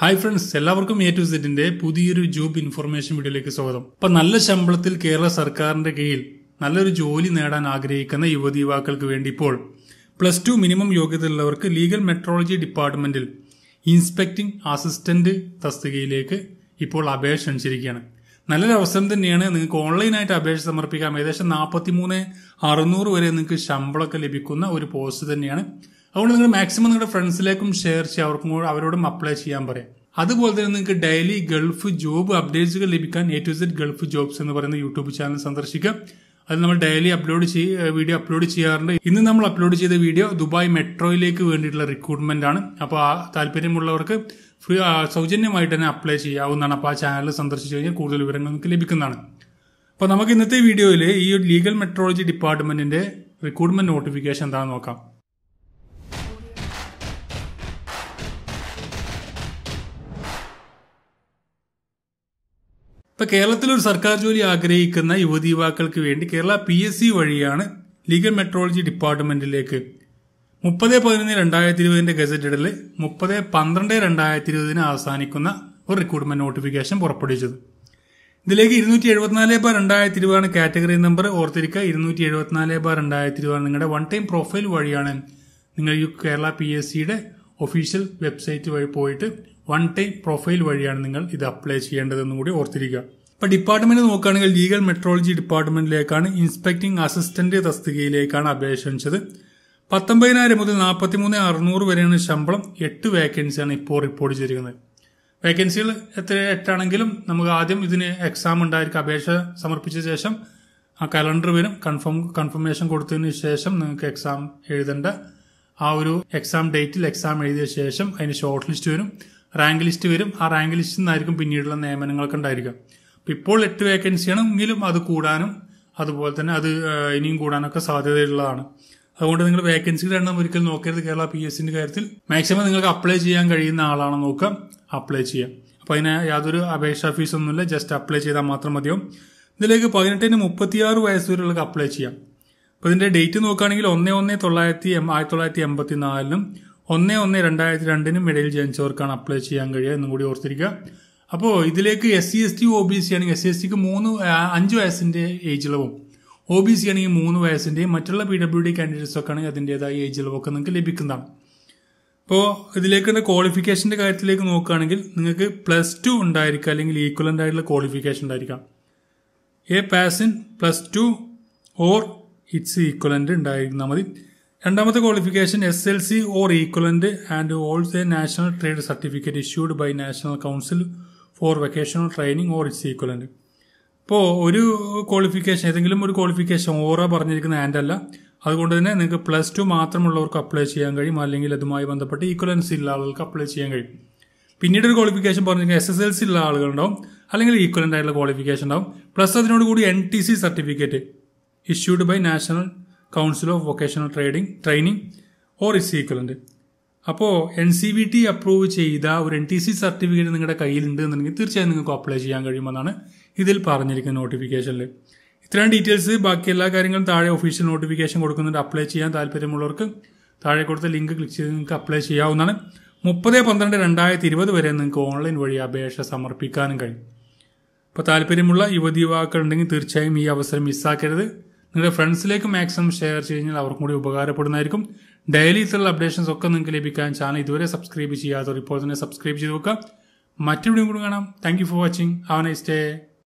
hi friends എല്ലാവർക്കും A to സെറ്റിന്റെ പുതിയൊരു ജോബ് ഇൻഫർമേഷൻ വീഡിയോയിലേക്ക് സ്വാഗതം അപ്പൊ നല്ല ശമ്പളത്തിൽ കേരള സർക്കാരിന്റെ കീഴിൽ നല്ലൊരു ജോലി നേടാൻ ആഗ്രഹിക്കുന്ന യുവതി യുവാക്കൾക്ക് വേണ്ടി ഇപ്പോൾ പ്ലസ് ടു മിനിമം യോഗ്യത ഉള്ളവർക്ക് ലീഗൽ മെട്രോളജി ഡിപ്പാർട്ട്മെന്റിൽ ഇൻസ്പെക്ടിംഗ് അസിസ്റ്റന്റ് തസ്തികയിലേക്ക് ഇപ്പോൾ അപേക്ഷ അനുസരിക്കുകയാണ് നല്ലൊരു അവസരം തന്നെയാണ് നിങ്ങൾക്ക് ഓൺലൈനായിട്ട് അപേക്ഷ സമർപ്പിക്കാം ഏകദേശം നാൽപ്പത്തി മൂന്ന് അറുന്നൂറ് വരെ നിങ്ങൾക്ക് ശമ്പളമൊക്കെ ലഭിക്കുന്ന ഒരു പോസ്റ്റ് തന്നെയാണ് അതുകൊണ്ട് നിങ്ങൾ മാക്സിമം നിങ്ങളുടെ ഫ്രണ്ട്സിലേക്കും ഷെയർ ചെയ്യാം അവർക്കും കൂടെ അവരോടും അപ്ലൈ ചെയ്യാൻ പറയാം അതുപോലെ തന്നെ നിങ്ങൾക്ക് ഡെയിലി ഗൾഫ് ജോബ് അപ്ഡേറ്റ്സുകൾ ലഭിക്കാൻ A to Z Gulf jobs എന്ന് പറയുന്ന യൂട്യൂബ് ചാനൽ സന്ദർശിക്കുക അത് നമ്മൾ ഡെയിലി അപ്ലോഡ് ചെയ്യ വീഡിയോ അപ്ലോഡ് ചെയ്യാറുണ്ട് ഇന്ന് നമ്മൾ അപ്ലോഡ് ചെയ്ത വീഡിയോ ദുബായ് മെട്രോയിലേക്ക് വേണ്ടിയിട്ടുള്ള റിക്രൂട്ട്മെന്റ് ആണ് അപ്പോൾ ആ താല്പര്യമുള്ളവർക്ക് ഫ്രീ സൗജന്യമായിട്ട് തന്നെ അപ്ലൈ ചെയ്യാവുന്നതാണ് അപ്പോൾ ആ ചാനൽ സന്ദർശിച്ചു കഴിഞ്ഞാൽ കൂടുതൽ വിവരങ്ങൾ നിങ്ങൾക്ക് ലഭിക്കുന്നതാണ് അപ്പോൾ നമുക്ക് ഇന്നത്തെ വീഡിയോയിൽ ഈ ഒരു ലീഗൽ മെട്രോളജി ഡിപ്പാർട്ട്മെന്റിന്റെ റിക്രൂട്ട്മെന്റ് നോട്ടിഫിക്കേഷൻ എന്താണെന്ന് നോക്കാം ഇപ്പൊ കേരളത്തിൽ ഒരു സർക്കാർ ജോലി ആഗ്രഹിക്കുന്ന യുവതി യുവാക്കൾക്ക് വേണ്ടി കേരള പി എസ് സി വഴിയാണ് ലീഗൽ മെട്രോളജി ഡിപ്പാർട്ട്മെന്റിലേക്ക് മുപ്പത് പതിനൊന്ന് രണ്ടായിരത്തി ഇരുപതിന്റെ ഗസറ്റഡിൽ മുപ്പത് പന്ത്രണ്ട് രണ്ടായിരത്തി ഇരുപതിന് അവസാനിക്കുന്ന ഒരു റിക്രൂട്ട്മെന്റ് നോട്ടിഫിക്കേഷൻ പുറപ്പെടുവിച്ചത് ഇതിലേക്ക് ഇരുന്നൂറ്റി എഴുപത്തിനാല് ബാർ രണ്ടായിരത്തി ഇരുപതാണ് കാറ്റഗറി നമ്പർ ഓർത്തിരിക്കുക ഇരുന്നൂറ്റി എഴുപത്തിനാല് ബാർ രണ്ടായിരത്തി ഇരുപതാണ് നിങ്ങളുടെ വൺ ടൈം പ്രൊഫൈൽ വഴിയാണ് നിങ്ങൾ കേരള പി എസ് സിയുടെ ഒഫീഷ്യൽ വെബ്സൈറ്റ് വഴി പോയിട്ട് വൺ ടൈം പ്രൊഫൈൽ വഴിയാണ് നിങ്ങൾ ഇത് അപ്ലൈ ചെയ്യേണ്ടതെന്നും കൂടി ഓർത്തിരിക്കുക ഇപ്പൊ ഡിപ്പാർട്ട്മെന്റ് നോക്കുകയാണെങ്കിൽ ലീഗൽ മെട്രോളജി ഡിപ്പാർട്ട്മെന്റിലേക്കാണ് ഇൻസ്പെക്ടിംഗ് അസിസ്റ്റന്റ് തസ്തികയിലേക്കാണ് അപേക്ഷ ക്ഷണിച്ചത് പത്തൊമ്പതിനായിരം മുതൽ നാൽപ്പത്തിമൂന്ന് അറുന്നൂറ് വരെയാണ് ശമ്പളം എട്ട് വേക്കൻസിയാണ് ഇപ്പോൾ റിപ്പോർട്ട് ചെയ്തിരിക്കുന്നത് വേക്കൻസികൾ എത്ര എട്ടാണെങ്കിലും നമുക്ക് ആദ്യം ഇതിന് എക്സാം ഉണ്ടായിരിക്കും അപേക്ഷ സമർപ്പിച്ച ശേഷം ആ കലണ്ടർ വരും കൺഫേം കൺഫർമേഷൻ കൊടുത്തതിന് ശേഷം നിങ്ങൾക്ക് എക്സാം എഴുതേണ്ട ആ ഒരു എക്സാം ഡേറ്റിൽ എക്സാം എഴുതിയ ശേഷം അതിന് ഷോർട്ട് ലിസ്റ്റ് വരും റാങ്ക് ലിസ്റ്റ് വരും ആ റാങ്ക് ലിസ്റ്റിൽ നിന്നായിരിക്കും പിന്നീടുള്ള നിയമനങ്ങളൊക്കെ ഉണ്ടായിരിക്കുക അപ്പം ഇപ്പോൾ എട്ട് വേക്കൻസിയാണ് എങ്കിലും അത് കൂടാനും അതുപോലെ തന്നെ അത് ഇനിയും കൂടാനൊക്കെ സാധ്യതയുള്ളതാണ് അതുകൊണ്ട് നിങ്ങൾ വേക്കൻസിയുടെ എണ്ണം ഒരിക്കലും നോക്കരുത് കേരള പി എസ് സിന്റെ കാര്യത്തിൽ മാക്സിമം നിങ്ങൾക്ക് അപ്ലൈ ചെയ്യാൻ കഴിയുന്ന ആളാണെന്ന് നോക്കുക അപ്ലൈ ചെയ്യാം അപ്പോൾ അതിന് യാതൊരു അപേക്ഷാ ഒന്നുമില്ല ജസ്റ്റ് അപ്ലൈ ചെയ്താൽ മാത്രം മതിയാവും ഇതിലേക്ക് പതിനെട്ടിന് മുപ്പത്തിയാറ് വയസ്സ് വരെയുള്ള അപ്ലൈ ചെയ്യാം അപ്പോൾ ഇതിന്റെ ഡേറ്റ് നോക്കുകയാണെങ്കിൽ ഒന്ന് ഒന്ന് തൊള്ളായിരത്തി ആയിരത്തി തൊള്ളായിരത്തി എൺപത്തി നാലിനും ഒന്ന് ഒന്ന് രണ്ടായിരത്തി രണ്ടിനും ഇടയിൽ ജനിച്ചവർക്കാണ് അപ്ലൈ ചെയ്യാൻ കഴിയുക എന്നും കൂടി ഓർത്തിരിക്കുക അപ്പോൾ ഇതിലേക്ക് S C S T O B C ആണെങ്കിൽ എസ് സി എസ് ടിക്ക് മൂന്ന് അഞ്ച് വയസ്സിന്റെ ഏജ് ഇളവും ഒ ബി സി ആണെങ്കിൽ മൂന്ന് വയസ്സിൻ്റെയും മറ്റുള്ള പി ഡബ്ല്യു ഡി കാൻഡിഡേറ്റ്സ് ഒക്കെ ആണെങ്കിൽ അതിൻ്റെതായ ഏജ് ഇളവൊക്കെ നിങ്ങൾക്ക് ലഭിക്കുന്നതാണ് അപ്പോൾ ഇതിലേക്കുള്ള ക്വാളിഫിക്കേഷൻ്റെ കാര്യത്തിലേക്ക് നോക്കുകയാണെങ്കിൽ നിങ്ങൾക്ക് പ്ലസ് ടു ഉണ്ടായിരിക്കുക അല്ലെങ്കിൽ ഈക്വലൻ്റ് ആയിട്ടുള്ള ക്വാളിഫിക്കേഷൻ ഉണ്ടായിരിക്കാം a pass in plus two or its equivalent ഉണ്ടായിരുന്നാൽ മതി രണ്ടാമത്തെ qualification S L C or equivalent and also a national trade certificate issued by national council for vocational training or its equivalent ഇപ്പോൾ ഒരു qualification ഏതെങ്കിലും ഒരു qualification ഓറ പറഞ്ഞിരിക്കുന്ന and അല്ല അതുകൊണ്ട് തന്നെ നിങ്ങൾക്ക് പ്ലസ് ടു മാത്രമുള്ളവർക്ക് അപ്ലൈ ചെയ്യാൻ കഴിയും അല്ലെങ്കിൽ അതുമായി ബന്ധപ്പെട്ട് ഈക്വലൻസി ഉള്ള ആളുകൾക്ക് അപ്ലൈ ചെയ്യാൻ കഴിയും പിന്നീട് ഒരു ക്വാളിഫിക്കേഷൻ പറഞ്ഞിരിക്കുന്ന എസ് എസ് എൽ സി ഉള്ള ആളുകളുണ്ടാവും അല്ലെങ്കിൽ ഈക്വലൻ്റ് ആയിട്ടുള്ള ക്വാളിഫിക്കേഷൻ ഉണ്ടാവും പ്ലസ് അതിനോട് കൂടി N T C certificate issued by national council of vocational trading training or is equivalent അപ്പോൾ N C V T approve ചെയ്ത ഒരു എൻ ടി സി സർട്ടിഫിക്കറ്റ് നിങ്ങളുടെ കയ്യിലുണ്ട് എന്നുണ്ടെങ്കിൽ തീർച്ചയായും നിങ്ങൾക്ക് അപ്ലൈ ചെയ്യാൻ കഴിയുമെന്നാണ് ഇതിൽ പറഞ്ഞിരിക്കുന്ന നോട്ടിഫിക്കേഷനിൽ ഇത്രയും ഡീറ്റെയിൽസ് ബാക്കി എല്ലാ കാര്യങ്ങളും താഴെ ഒഫീഷ്യൽ നോട്ടിഫിക്കേഷൻ കൊടുക്കുന്നുണ്ട് അപ്ലൈ ചെയ്യാൻ താല്പര്യമുള്ളവർക്ക് താഴെ കൊടുത്ത ലിങ്ക് ക്ലിക്ക് ചെയ്ത് നിങ്ങൾക്ക് അപ്ലൈ ചെയ്യാവുന്നതാണ് മുപ്പത് പന്ത്രണ്ട് രണ്ടായിരത്തി ഇരുപത് വരെ നിങ്ങൾക്ക് ഓൺലൈൻ വഴി അപേക്ഷ സമർപ്പിക്കാനും കഴിയും അപ്പോൾ താല്പര്യമുള്ള യുവതി യുവാക്കൾ ഉണ്ടെങ്കിൽ തീർച്ചയായും ഈ അവസരം മിസ്സാക്കരുത് നിങ്ങളുടെ ഫ്രണ്ട്സിലേക്ക് മാക്സിമം ഷെയർ ചെയ്ത് കഴിഞ്ഞാൽ അവർക്കും കൂടി ഉപകാരപ്പെടുന്നതായിരിക്കും ഡെയിലി ഇത്തരത്തിലുള്ള അപ്ഡേഷൻസ് ഒക്കെ നിങ്ങൾക്ക് ലഭിക്കാൻ ചാനൽ ഇതുവരെ സബ്സ്ക്രൈബ് ചെയ്യാത്തവർ ഇപ്പോൾ തന്നെ സബ്സ്ക്രൈബ് ചെയ്ത് നോക്കുക മറ്റൊരു കൂടി കാണാം thank for watching have nice day